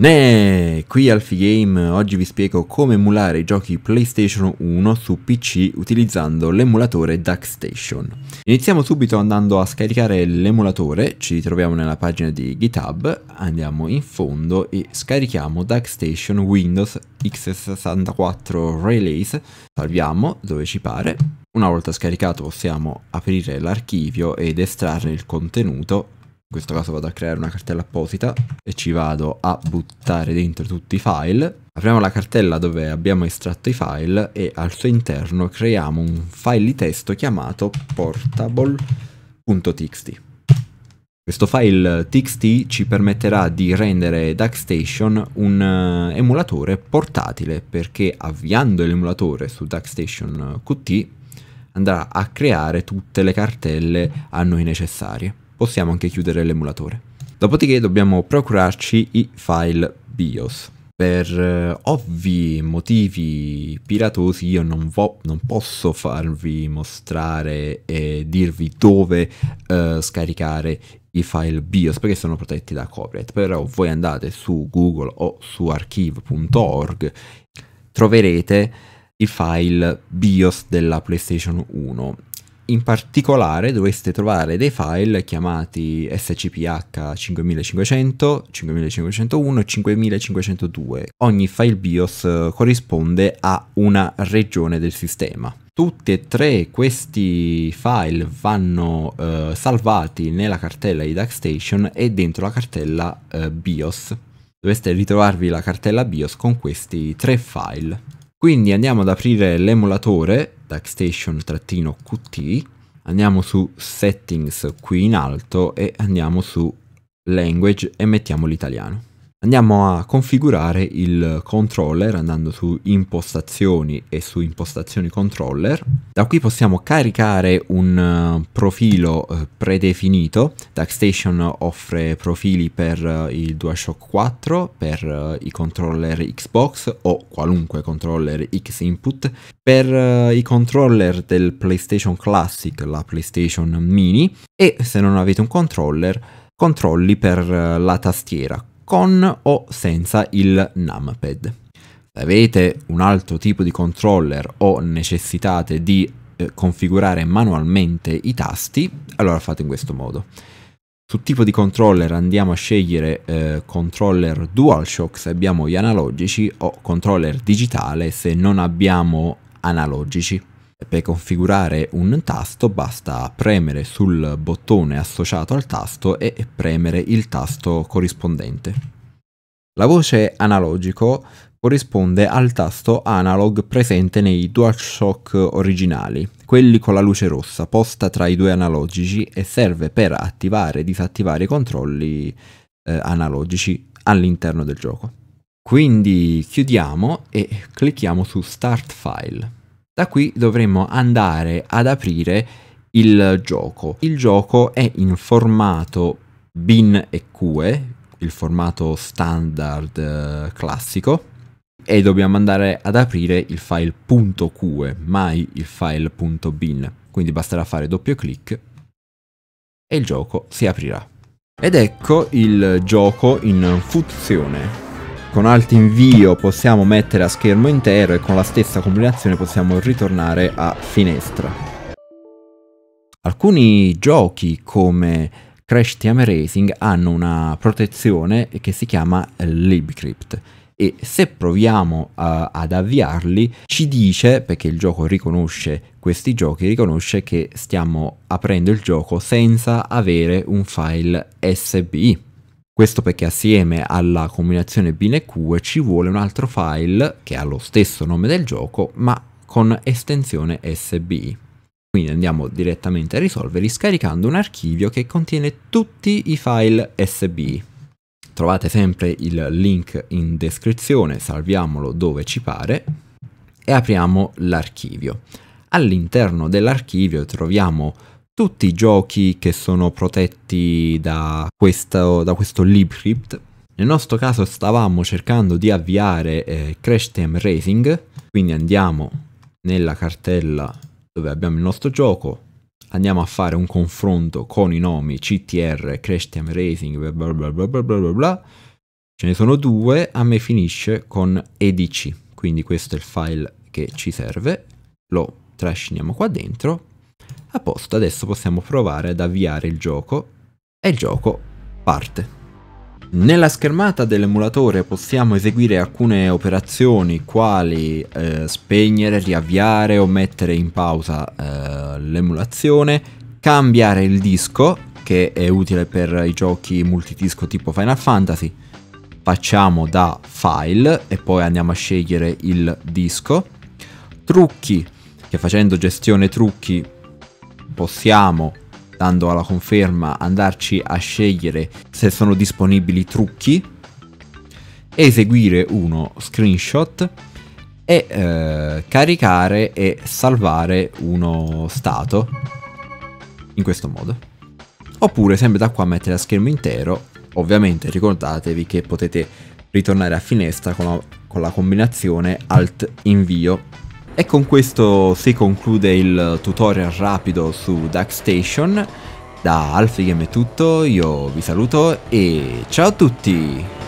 Né, qui al Figame oggi vi spiego come emulare i giochi PlayStation 1 su PC utilizzando l'emulatore DuckStation. Iniziamo subito andando a scaricare l'emulatore, ci troviamo nella pagina di GitHub, andiamo in fondo e scarichiamo DuckStation Windows x64 Relays, salviamo dove ci pare. Una volta scaricato possiamo aprire l'archivio ed estrarne il contenuto in questo caso vado a creare una cartella apposita e ci vado a buttare dentro tutti i file. Apriamo la cartella dove abbiamo estratto i file e al suo interno creiamo un file di testo chiamato portable.txt. Questo file txt ci permetterà di rendere DuckStation un eh, emulatore portatile perché avviando l'emulatore su DuckStation Qt andrà a creare tutte le cartelle a noi necessarie possiamo anche chiudere l'emulatore. Dopodiché dobbiamo procurarci i file BIOS. Per eh, ovvi motivi piratosi io non, non posso farvi mostrare e dirvi dove uh, scaricare i file BIOS perché sono protetti da copyright, però voi andate su Google o su archive.org troverete i file BIOS della PlayStation 1 in particolare dovreste trovare dei file chiamati SCPH 5500, 5501 e 5502. Ogni file BIOS eh, corrisponde a una regione del sistema. Tutti e tre questi file vanno eh, salvati nella cartella di DuckStation e dentro la cartella eh, BIOS. Dovreste ritrovarvi la cartella BIOS con questi tre file. Quindi andiamo ad aprire l'emulatore DuckStation-QT, andiamo su Settings qui in alto e andiamo su Language e mettiamo l'italiano. Andiamo a configurare il controller andando su impostazioni e su impostazioni controller. Da qui possiamo caricare un eh, profilo eh, predefinito. DuckStation offre profili per eh, il DualShock 4, per i controller Xbox o qualunque controller X input. Per i controller del PlayStation Classic, la PlayStation Mini e se non avete un controller controlli per la tastiera con o senza il numpad. Se avete un altro tipo di controller o necessitate di eh, configurare manualmente i tasti, allora fate in questo modo. Sul tipo di controller andiamo a scegliere eh, controller DualShock se abbiamo gli analogici o controller digitale se non abbiamo analogici. Per configurare un tasto basta premere sul bottone associato al tasto e premere il tasto corrispondente. La voce analogico corrisponde al tasto analog presente nei DualShock originali, quelli con la luce rossa posta tra i due analogici e serve per attivare e disattivare i controlli eh, analogici all'interno del gioco. Quindi chiudiamo e clicchiamo su Start File. Da qui dovremmo andare ad aprire il gioco. Il gioco è in formato bin e QE, il formato standard eh, classico, e dobbiamo andare ad aprire il file .qe, mai il file .bin. Quindi basterà fare doppio clic e il gioco si aprirà. Ed ecco il gioco in funzione con alt invio possiamo mettere a schermo intero e con la stessa combinazione possiamo ritornare a finestra. Alcuni giochi come Crash Team Racing hanno una protezione che si chiama LibCrypt e se proviamo a, ad avviarli ci dice, perché il gioco riconosce questi giochi, riconosce che stiamo aprendo il gioco senza avere un file SBI. Questo perché assieme alla combinazione BNQ ci vuole un altro file che ha lo stesso nome del gioco ma con estensione SBI. Quindi andiamo direttamente a risolverli scaricando un archivio che contiene tutti i file SBI. Trovate sempre il link in descrizione, salviamolo dove ci pare e apriamo l'archivio. All'interno dell'archivio troviamo tutti i giochi che sono protetti da questo, da questo Libcrypt. Nel nostro caso stavamo cercando di avviare eh, Crash Team Racing, quindi andiamo nella cartella dove abbiamo il nostro gioco, andiamo a fare un confronto con i nomi CTR, Crash Team Racing, bla bla bla bla bla bla bla, ce ne sono due, a me finisce con EDC, quindi questo è il file che ci serve, lo trasciniamo qua dentro a posto, adesso possiamo provare ad avviare il gioco e il gioco parte. Nella schermata dell'emulatore possiamo eseguire alcune operazioni quali eh, spegnere, riavviare o mettere in pausa eh, l'emulazione, cambiare il disco che è utile per i giochi multidisco tipo Final Fantasy. Facciamo da file e poi andiamo a scegliere il disco. Trucchi, che facendo gestione trucchi possiamo, dando alla conferma, andarci a scegliere se sono disponibili trucchi, eseguire uno screenshot e eh, caricare e salvare uno stato in questo modo. Oppure sempre da qua mettere a schermo intero, ovviamente ricordatevi che potete ritornare a finestra con la, con la combinazione alt invio e con questo si conclude il tutorial rapido su DuckStation. Da Alfigame è tutto, io vi saluto e ciao a tutti!